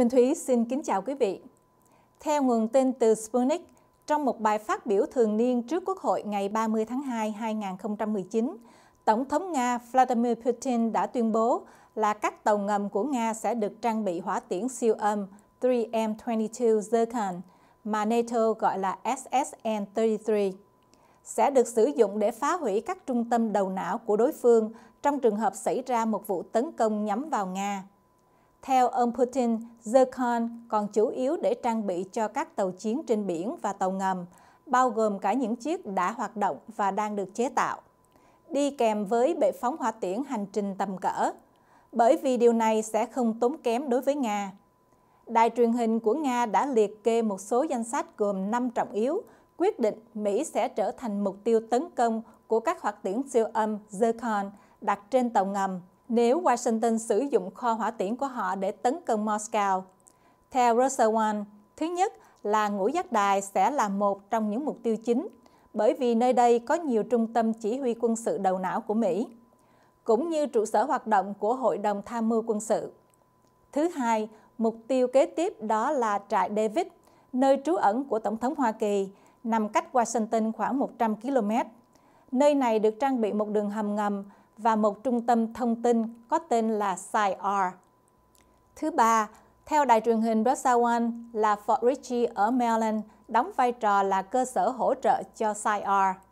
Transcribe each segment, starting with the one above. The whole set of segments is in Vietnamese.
Minh Thúy xin kính chào quý vị. Theo nguồn tin từ Sputnik, trong một bài phát biểu thường niên trước Quốc hội ngày 30 tháng 2 2019, Tổng thống Nga Vladimir Putin đã tuyên bố là các tàu ngầm của Nga sẽ được trang bị hỏa tiễn siêu âm 3M22 Zircon mà NATO gọi là SSN-33 sẽ được sử dụng để phá hủy các trung tâm đầu não của đối phương trong trường hợp xảy ra một vụ tấn công nhắm vào Nga. Theo ông Putin, zircon còn chủ yếu để trang bị cho các tàu chiến trên biển và tàu ngầm, bao gồm cả những chiếc đã hoạt động và đang được chế tạo. Đi kèm với bệ phóng hỏa tiễn hành trình tầm cỡ, bởi vì điều này sẽ không tốn kém đối với Nga. Đài truyền hình của Nga đã liệt kê một số danh sách gồm 5 trọng yếu, quyết định Mỹ sẽ trở thành mục tiêu tấn công của các hoạt tiễn siêu âm Zircon đặt trên tàu ngầm nếu Washington sử dụng kho hỏa tiễn của họ để tấn công Moscow. Theo Russell One, thứ nhất là ngũ giác đài sẽ là một trong những mục tiêu chính, bởi vì nơi đây có nhiều trung tâm chỉ huy quân sự đầu não của Mỹ, cũng như trụ sở hoạt động của Hội đồng Tham mưu quân sự. Thứ hai, mục tiêu kế tiếp đó là trại David, nơi trú ẩn của Tổng thống Hoa Kỳ, nằm cách Washington khoảng 100 km. Nơi này được trang bị một đường hầm ngầm và một trung tâm thông tin có tên là SIR. Thứ ba, theo đài truyền hình Brosawan là Fort Ritchie ở Maryland đóng vai trò là cơ sở hỗ trợ cho SIR.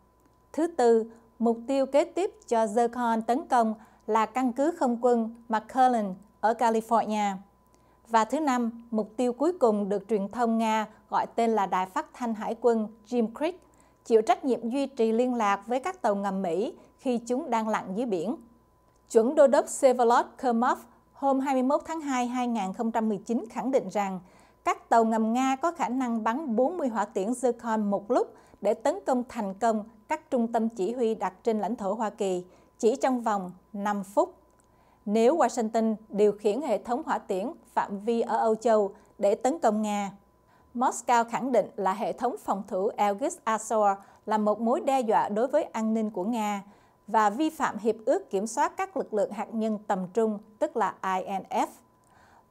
Thứ tư, mục tiêu kế tiếp cho Zircon tấn công là căn cứ không quân McClellan ở California. Và thứ năm, mục tiêu cuối cùng được truyền thông Nga gọi tên là Đài Phát thanh Hải quân Jim Creek chịu trách nhiệm duy trì liên lạc với các tàu ngầm Mỹ khi chúng đang lặn dưới biển. Chuẩn đô đốc Sevalot Kermov hôm 21 tháng 2 2019 khẳng định rằng các tàu ngầm Nga có khả năng bắn 40 hỏa tiễn Zircon một lúc để tấn công thành công các trung tâm chỉ huy đặt trên lãnh thổ Hoa Kỳ chỉ trong vòng 5 phút. Nếu Washington điều khiển hệ thống hỏa tiễn phạm vi ở Âu Châu để tấn công Nga, Moscow khẳng định là hệ thống phòng thủ Aegis azor là một mối đe dọa đối với an ninh của Nga và vi phạm hiệp ước kiểm soát các lực lượng hạt nhân tầm trung, tức là INF.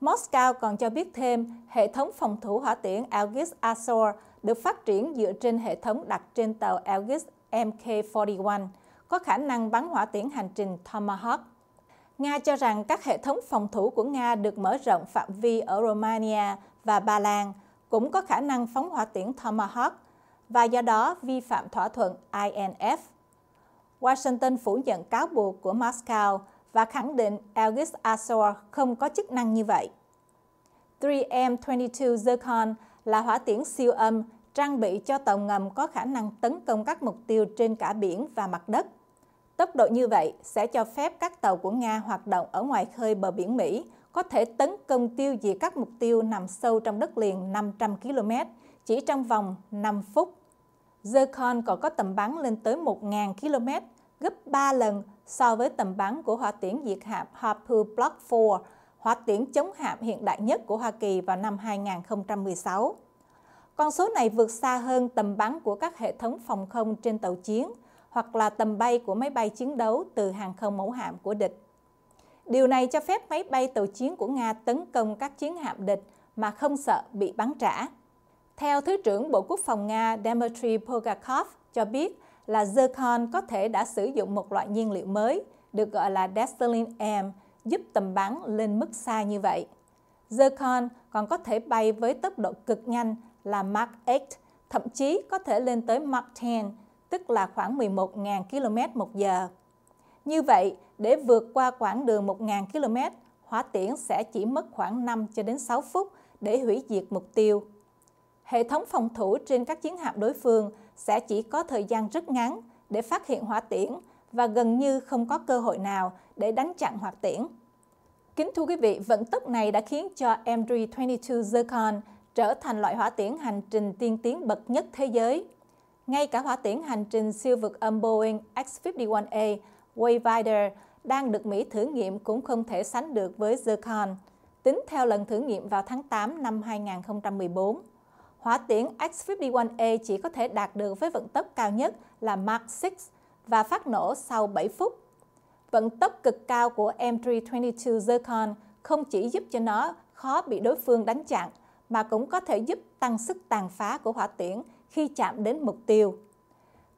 Moscow còn cho biết thêm hệ thống phòng thủ hỏa tiễn Aegis azor được phát triển dựa trên hệ thống đặt trên tàu Aegis MK-41, có khả năng bắn hỏa tiễn hành trình Tomahawk. Nga cho rằng các hệ thống phòng thủ của Nga được mở rộng phạm vi ở Romania và Ba Lan – cũng có khả năng phóng hỏa tiễn Tomahawk và do đó vi phạm thỏa thuận INF. Washington phủ nhận cáo buộc của Moscow và khẳng định Aegis Azov không có chức năng như vậy. 3M22 Zircon là hỏa tiễn siêu âm trang bị cho tàu ngầm có khả năng tấn công các mục tiêu trên cả biển và mặt đất. Tốc độ như vậy sẽ cho phép các tàu của Nga hoạt động ở ngoài khơi bờ biển Mỹ có thể tấn công tiêu diệt các mục tiêu nằm sâu trong đất liền 500 km chỉ trong vòng 5 phút. Zircon còn có tầm bắn lên tới 1.000 km, gấp 3 lần so với tầm bắn của hỏa tiễn diệt hạm Harpu Block 4, hỏa tiễn chống hạm hiện đại nhất của Hoa Kỳ vào năm 2016. Con số này vượt xa hơn tầm bắn của các hệ thống phòng không trên tàu chiến hoặc là tầm bay của máy bay chiến đấu từ hàng không mẫu hạm của địch. Điều này cho phép máy bay tàu chiến của Nga tấn công các chiến hạm địch mà không sợ bị bắn trả. Theo Thứ trưởng Bộ Quốc phòng Nga Dmitry Pogakov cho biết là Zircon có thể đã sử dụng một loại nhiên liệu mới được gọi là Destilin M giúp tầm bắn lên mức xa như vậy. Zircon còn có thể bay với tốc độ cực nhanh là Mach 8, thậm chí có thể lên tới Mach 10, tức là khoảng 11.000 km một giờ. Như vậy, để vượt qua quãng đường 1.000 km, hỏa tiễn sẽ chỉ mất khoảng 5 cho đến 6 phút để hủy diệt mục tiêu. Hệ thống phòng thủ trên các chiến hạm đối phương sẽ chỉ có thời gian rất ngắn để phát hiện hỏa tiễn và gần như không có cơ hội nào để đánh chặn hỏa tiễn. Kính thưa quý vị, vận tốc này đã khiến cho MD-22 Zircon trở thành loại hỏa tiễn hành trình tiên tiến bậc nhất thế giới. Ngay cả hỏa tiễn hành trình siêu vực âm Boeing X-51A Wayfinder đang được Mỹ thử nghiệm cũng không thể sánh được với Zircon, tính theo lần thử nghiệm vào tháng 8 năm 2014. Hỏa tiễn X-51A chỉ có thể đạt được với vận tốc cao nhất là Mach 6 và phát nổ sau 7 phút. Vận tốc cực cao của M322 Zircon không chỉ giúp cho nó khó bị đối phương đánh chặn, mà cũng có thể giúp tăng sức tàn phá của hỏa tiễn khi chạm đến mục tiêu.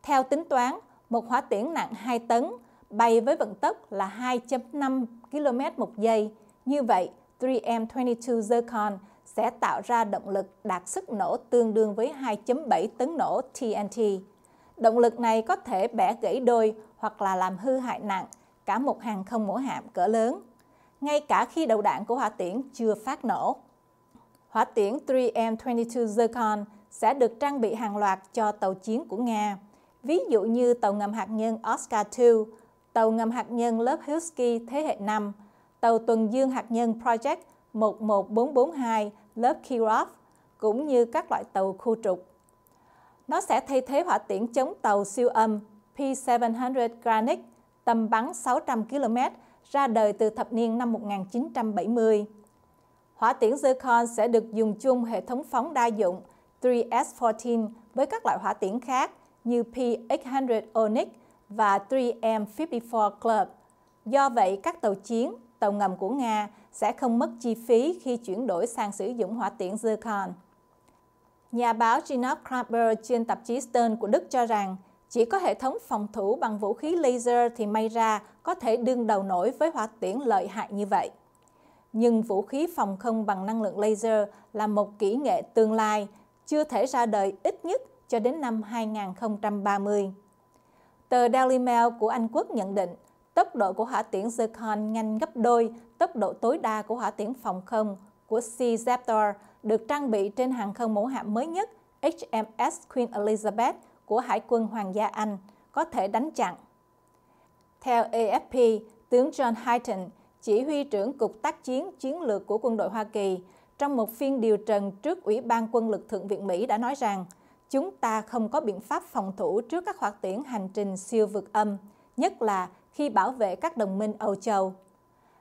Theo tính toán, một hỏa tiễn nặng 2 tấn bay với vận tốc là 2.5 km một giây. Như vậy, 3M22 Zircon sẽ tạo ra động lực đạt sức nổ tương đương với 2.7 tấn nổ TNT. Động lực này có thể bẻ gãy đôi hoặc là làm hư hại nặng cả một hàng không mẫu hạm cỡ lớn, ngay cả khi đầu đạn của hỏa tiễn chưa phát nổ. Hỏa tiễn 3M22 Zircon sẽ được trang bị hàng loạt cho tàu chiến của Nga, ví dụ như tàu ngầm hạt nhân Oscar ii tàu ngầm hạt nhân lớp Husky thế hệ 5, tàu tuần dương hạt nhân Project 11442 lớp Kirov, cũng như các loại tàu khu trục. Nó sẽ thay thế hỏa tiễn chống tàu siêu âm P-700 Granit tầm bắn 600 km ra đời từ thập niên năm 1970. Hỏa tiễn Zircon sẽ được dùng chung hệ thống phóng đa dụng 3S-14 với các loại hỏa tiễn khác như P800 Onyx và 3M54 Club. Do vậy, các tàu chiến, tàu ngầm của Nga sẽ không mất chi phí khi chuyển đổi sang sử dụng hỏa tiễn Zircon. Nhà báo Ginov Kraber trên tạp chí Stern của Đức cho rằng chỉ có hệ thống phòng thủ bằng vũ khí laser thì may ra có thể đương đầu nổi với hỏa tiễn lợi hại như vậy. Nhưng vũ khí phòng không bằng năng lượng laser là một kỹ nghệ tương lai, chưa thể ra đời ít nhất cho đến năm 2030. Tờ Daily Mail của Anh Quốc nhận định, tốc độ của hỏa tiễn Zircon nhanh gấp đôi tốc độ tối đa của hỏa tiễn phòng không của Sea Raptor được trang bị trên hàng không mẫu hạm mới nhất HMS Queen Elizabeth của Hải quân Hoàng gia Anh có thể đánh chặn. Theo AFP, tướng John Hyten, chỉ huy trưởng Cục tác chiến chiến lược của quân đội Hoa Kỳ, trong một phiên điều trần trước Ủy ban quân lực Thượng viện Mỹ đã nói rằng – chúng ta không có biện pháp phòng thủ trước các hoạt tiễn hành trình siêu vượt âm, nhất là khi bảo vệ các đồng minh Âu Châu.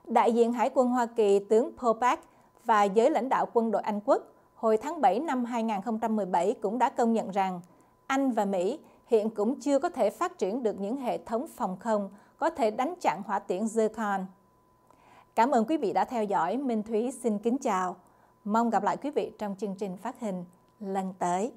Đại diện Hải quân Hoa Kỳ tướng Popak và giới lãnh đạo quân đội Anh quốc hồi tháng 7 năm 2017 cũng đã công nhận rằng Anh và Mỹ hiện cũng chưa có thể phát triển được những hệ thống phòng không có thể đánh chặn hỏa tiễn Zircon. Cảm ơn quý vị đã theo dõi. Minh Thúy xin kính chào. Mong gặp lại quý vị trong chương trình phát hình lần tới.